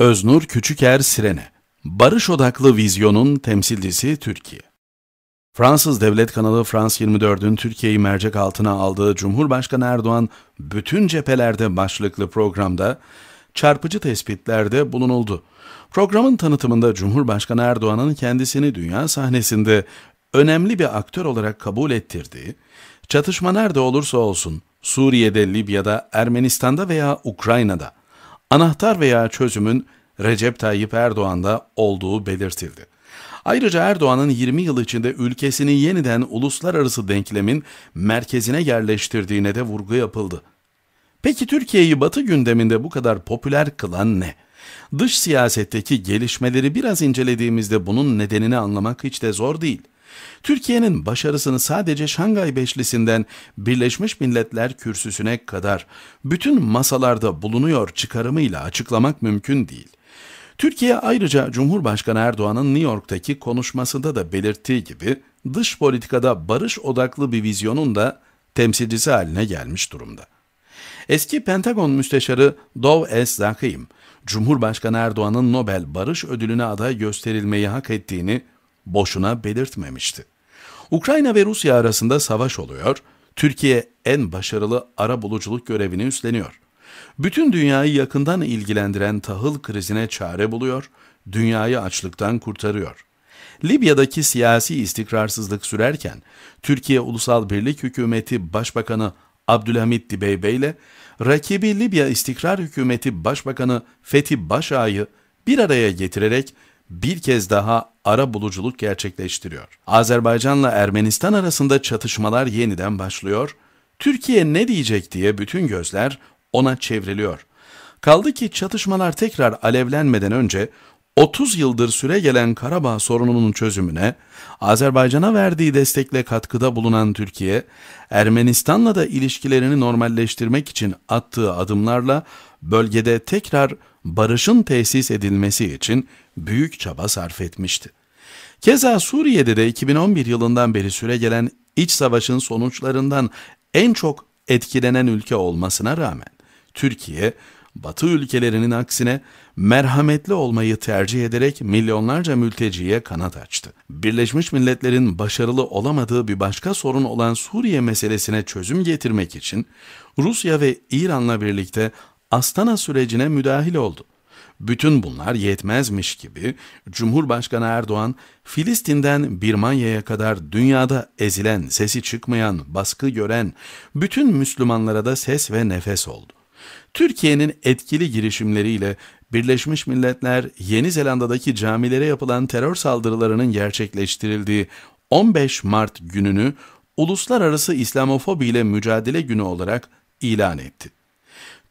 Öznur Küçüker Sirene, Barış Odaklı Vizyon'un temsilcisi Türkiye. Fransız devlet kanalı Frans 24'ün Türkiye'yi mercek altına aldığı Cumhurbaşkanı Erdoğan bütün cephelerde başlıklı programda çarpıcı tespitlerde bulunuldu. Programın tanıtımında Cumhurbaşkanı Erdoğan'ın kendisini dünya sahnesinde önemli bir aktör olarak kabul ettirdiği, çatışma nerede olursa olsun Suriye'de, Libya'da, Ermenistan'da veya Ukrayna'da anahtar veya çözümün Recep Tayyip Erdoğan'da olduğu belirtildi. Ayrıca Erdoğan'ın 20 yıl içinde ülkesini yeniden uluslararası denklemin merkezine yerleştirdiğine de vurgu yapıldı. Peki Türkiye'yi Batı gündeminde bu kadar popüler kılan ne? Dış siyasetteki gelişmeleri biraz incelediğimizde bunun nedenini anlamak hiç de zor değil.'' Türkiye'nin başarısını sadece Şangay Beşlisi'nden Birleşmiş Milletler Kürsüsü'ne kadar bütün masalarda bulunuyor çıkarımıyla açıklamak mümkün değil. Türkiye ayrıca Cumhurbaşkanı Erdoğan'ın New York'taki konuşmasında da belirttiği gibi dış politikada barış odaklı bir vizyonun da temsilcisi haline gelmiş durumda. Eski Pentagon Müsteşarı Dov S. Zakheim, Cumhurbaşkanı Erdoğan'ın Nobel Barış Ödülü'ne aday gösterilmeyi hak ettiğini boşuna belirtmemişti. Ukrayna ve Rusya arasında savaş oluyor, Türkiye en başarılı ara buluculuk görevini üstleniyor. Bütün dünyayı yakından ilgilendiren tahıl krizine çare buluyor, dünyayı açlıktan kurtarıyor. Libya'daki siyasi istikrarsızlık sürerken Türkiye Ulusal Birlik Hükümeti Başbakanı Abdülhamit Dibeybe ile rakibi Libya İstikrar Hükümeti Başbakanı Fethi Başa'yı bir araya getirerek bir kez daha ara buluculuk gerçekleştiriyor. Azerbaycan'la Ermenistan arasında çatışmalar yeniden başlıyor. Türkiye ne diyecek diye bütün gözler ona çevriliyor. Kaldı ki çatışmalar tekrar alevlenmeden önce 30 yıldır süre gelen Karabağ sorununun çözümüne Azerbaycan'a verdiği destekle katkıda bulunan Türkiye, Ermenistan'la da ilişkilerini normalleştirmek için attığı adımlarla bölgede tekrar barışın tesis edilmesi için büyük çaba sarf etmişti. Keza Suriye'de de 2011 yılından beri süre gelen iç savaşın sonuçlarından en çok etkilenen ülke olmasına rağmen Türkiye, Batı ülkelerinin aksine merhametli olmayı tercih ederek milyonlarca mülteciye kanat açtı. Birleşmiş Milletler'in başarılı olamadığı bir başka sorun olan Suriye meselesine çözüm getirmek için Rusya ve İran'la birlikte Astana sürecine müdahil oldu. Bütün bunlar yetmezmiş gibi Cumhurbaşkanı Erdoğan, Filistin'den Birmanya'ya kadar dünyada ezilen, sesi çıkmayan, baskı gören bütün Müslümanlara da ses ve nefes oldu. Türkiye'nin etkili girişimleriyle Birleşmiş Milletler Yeni Zelanda'daki camilere yapılan terör saldırılarının gerçekleştirildiği 15 Mart gününü Uluslararası İslamofobi ile Mücadele Günü olarak ilan etti.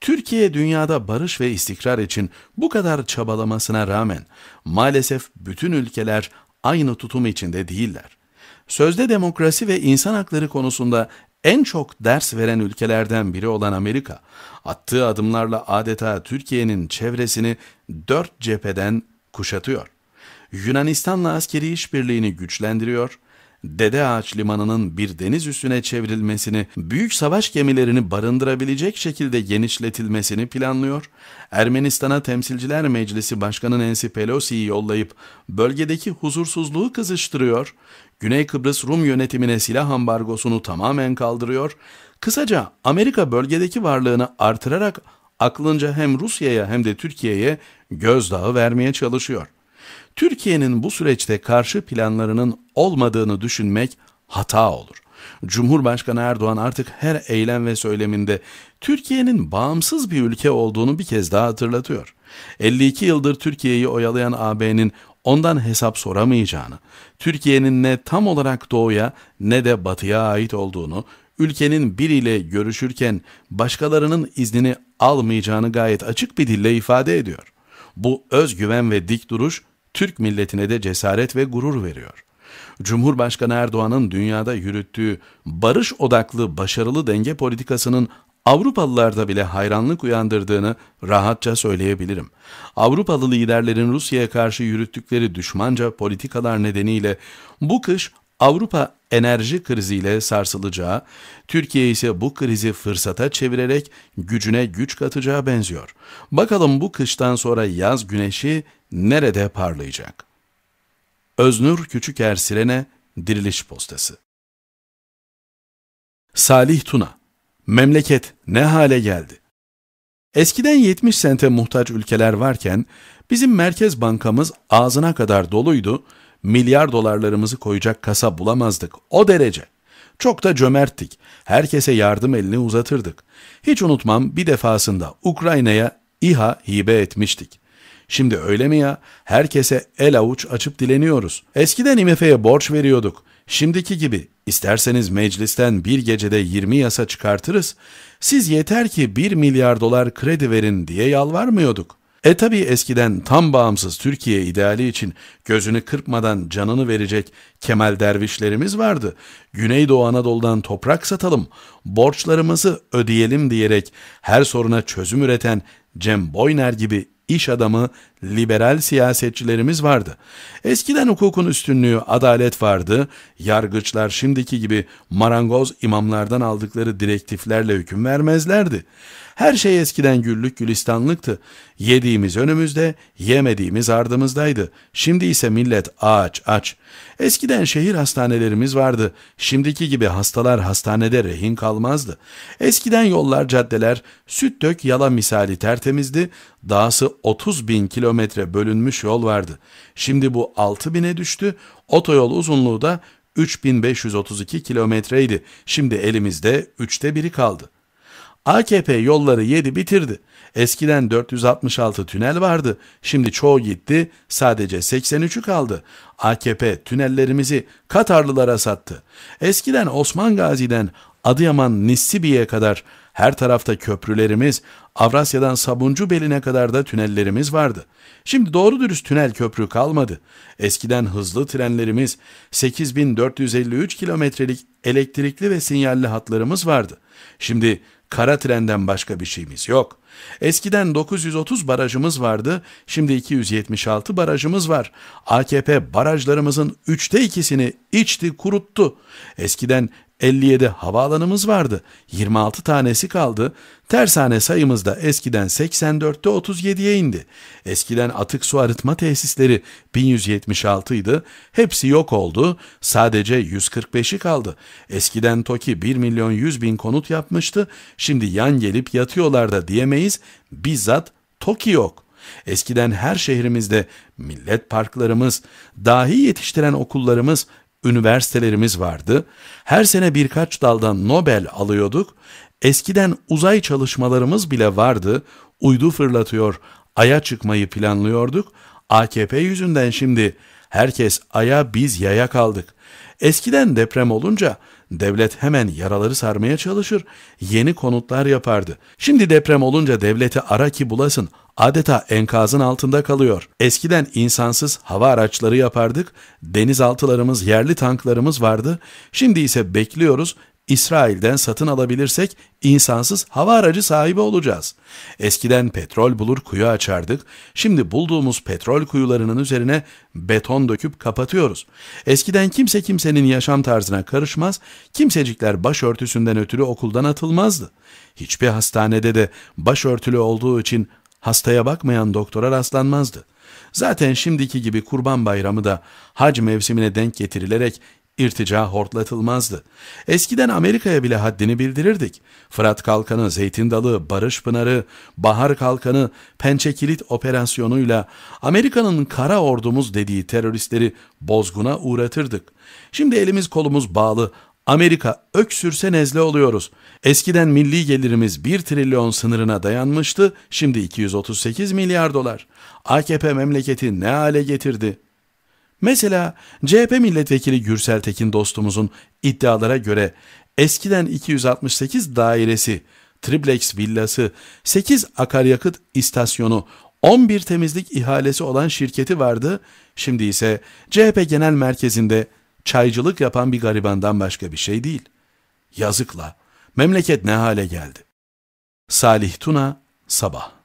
Türkiye dünyada barış ve istikrar için bu kadar çabalamasına rağmen maalesef bütün ülkeler aynı tutum içinde değiller. Sözde demokrasi ve insan hakları konusunda en çok ders veren ülkelerden biri olan Amerika, attığı adımlarla adeta Türkiye'nin çevresini dört cepheden kuşatıyor. Yunanistan'la askeri işbirliğini güçlendiriyor, Dede Ağaç Limanı'nın bir deniz üssüne çevrilmesini, büyük savaş gemilerini barındırabilecek şekilde genişletilmesini planlıyor, Ermenistan'a Temsilciler Meclisi Başkanı Nancy Pelosi'yi yollayıp bölgedeki huzursuzluğu kızıştırıyor, Güney Kıbrıs Rum yönetimine silah ambargosunu tamamen kaldırıyor, kısaca Amerika bölgedeki varlığını artırarak aklınca hem Rusya'ya hem de Türkiye'ye gözdağı vermeye çalışıyor. Türkiye'nin bu süreçte karşı planlarının olmadığını düşünmek hata olur. Cumhurbaşkanı Erdoğan artık her eylem ve söyleminde Türkiye'nin bağımsız bir ülke olduğunu bir kez daha hatırlatıyor. 52 yıldır Türkiye'yi oyalayan AB'nin ondan hesap soramayacağını, Türkiye'nin ne tam olarak doğuya ne de batıya ait olduğunu, ülkenin biriyle görüşürken başkalarının iznini almayacağını gayet açık bir dille ifade ediyor. Bu özgüven ve dik duruş Türk milletine de cesaret ve gurur veriyor. Cumhurbaşkanı Erdoğan'ın dünyada yürüttüğü barış odaklı başarılı denge politikasının Avrupalılarda bile hayranlık uyandırdığını rahatça söyleyebilirim. Avrupalı liderlerin Rusya'ya karşı yürüttükleri düşmanca politikalar nedeniyle bu kış Avrupa enerji kriziyle sarsılacağı, Türkiye ise bu krizi fırsata çevirerek gücüne güç katacağı benziyor. Bakalım bu kıştan sonra yaz güneşi nerede parlayacak? Öznur küçük ersirene Diriliş Postası Salih Tuna Memleket ne hale geldi? Eskiden 70 sente muhtaç ülkeler varken bizim merkez bankamız ağzına kadar doluydu, milyar dolarlarımızı koyacak kasa bulamazdık o derece. Çok da cömerttik, herkese yardım elini uzatırdık. Hiç unutmam bir defasında Ukrayna'ya İHA hibe etmiştik. Şimdi öyle mi ya? Herkese el avuç açıp dileniyoruz. Eskiden IMF'ye borç veriyorduk. Şimdiki gibi isterseniz meclisten bir gecede 20 yasa çıkartırız. Siz yeter ki 1 milyar dolar kredi verin diye yalvarmıyorduk. E tabi eskiden tam bağımsız Türkiye ideali için gözünü kırpmadan canını verecek Kemal Dervişlerimiz vardı. Güneydoğu Anadolu'dan toprak satalım, borçlarımızı ödeyelim diyerek her soruna çözüm üreten Cem Boyner gibi iş adamı, liberal siyasetçilerimiz vardı. Eskiden hukukun üstünlüğü, adalet vardı. Yargıçlar şimdiki gibi marangoz imamlardan aldıkları direktiflerle hüküm vermezlerdi. Her şey eskiden güllük gülistanlıktı. Yediğimiz önümüzde, yemediğimiz ardımızdaydı. Şimdi ise millet aç aç. Eskiden şehir hastanelerimiz vardı. Şimdiki gibi hastalar hastanede rehin kalmazdı. Eskiden yollar, caddeler süt dök yala misali tertemizdi. Dahası 30 bin kilometre bölünmüş yol vardı. Şimdi bu 6 bine düştü. Otoyol uzunluğu da 3532 kilometreydi. Şimdi elimizde üçte biri kaldı. AKP yolları yedi bitirdi. Eskiden 466 tünel vardı. Şimdi çoğu gitti. Sadece 83'ü kaldı. AKP tünellerimizi Katarlılara sattı. Eskiden Osman Gazi'den Adıyaman Nisibi'ye kadar her tarafta köprülerimiz, Avrasya'dan Sabuncu Beli'ne kadar da tünellerimiz vardı. Şimdi doğru dürüst tünel köprü kalmadı. Eskiden hızlı trenlerimiz, 8453 kilometrelik elektrikli ve sinyalli hatlarımız vardı. Şimdi Kara trenden başka bir şeyimiz yok. Eskiden 930 barajımız vardı, şimdi 276 barajımız var. AKP barajlarımızın üçte ikisini içti, kuruttu. Eskiden 57 havaalanımız vardı. 26 tanesi kaldı. Tersane sayımız da eskiden 84'te 37'ye indi. Eskiden atık su arıtma tesisleri 1176 idi. Hepsi yok oldu. Sadece 145'i kaldı. Eskiden TOKİ 1 milyon 100 bin konut yapmıştı. Şimdi yan gelip yatıyorlar da diyemeyiz. Bizzat TOKİ yok. Eskiden her şehrimizde millet parklarımız, dahi yetiştiren okullarımız üniversitelerimiz vardı. Her sene birkaç daldan Nobel alıyorduk. Eskiden uzay çalışmalarımız bile vardı. Uydu fırlatıyor, aya çıkmayı planlıyorduk. AKP yüzünden şimdi herkes aya biz yaya kaldık. Eskiden deprem olunca Devlet hemen yaraları sarmaya çalışır, yeni konutlar yapardı. Şimdi deprem olunca devleti ara ki bulasın, adeta enkazın altında kalıyor. Eskiden insansız hava araçları yapardık, denizaltılarımız, yerli tanklarımız vardı. Şimdi ise bekliyoruz, İsrail'den satın alabilirsek insansız hava aracı sahibi olacağız. Eskiden petrol bulur kuyu açardık. Şimdi bulduğumuz petrol kuyularının üzerine beton döküp kapatıyoruz. Eskiden kimse kimsenin yaşam tarzına karışmaz, kimsecikler başörtüsünden ötürü okuldan atılmazdı. Hiçbir hastanede de başörtülü olduğu için hastaya bakmayan doktora rastlanmazdı. Zaten şimdiki gibi kurban bayramı da hac mevsimine denk getirilerek irtica hortlatılmazdı. Eskiden Amerika'ya bile haddini bildirirdik. Fırat Kalkanı, Zeytin Dalı, Barış Pınarı, Bahar Kalkanı, Pençe Kilit operasyonuyla Amerika'nın kara ordumuz dediği teröristleri bozguna uğratırdık. Şimdi elimiz kolumuz bağlı, Amerika öksürse nezle oluyoruz. Eskiden milli gelirimiz 1 trilyon sınırına dayanmıştı, şimdi 238 milyar dolar. AKP memleketi ne hale getirdi?'' Mesela CHP milletvekili Gürsel Tekin dostumuzun iddialara göre eskiden 268 dairesi, triplex villası, 8 akaryakıt istasyonu, 11 temizlik ihalesi olan şirketi vardı. Şimdi ise CHP genel merkezinde çaycılık yapan bir garibandan başka bir şey değil. Yazıkla memleket ne hale geldi. Salih Tuna Sabah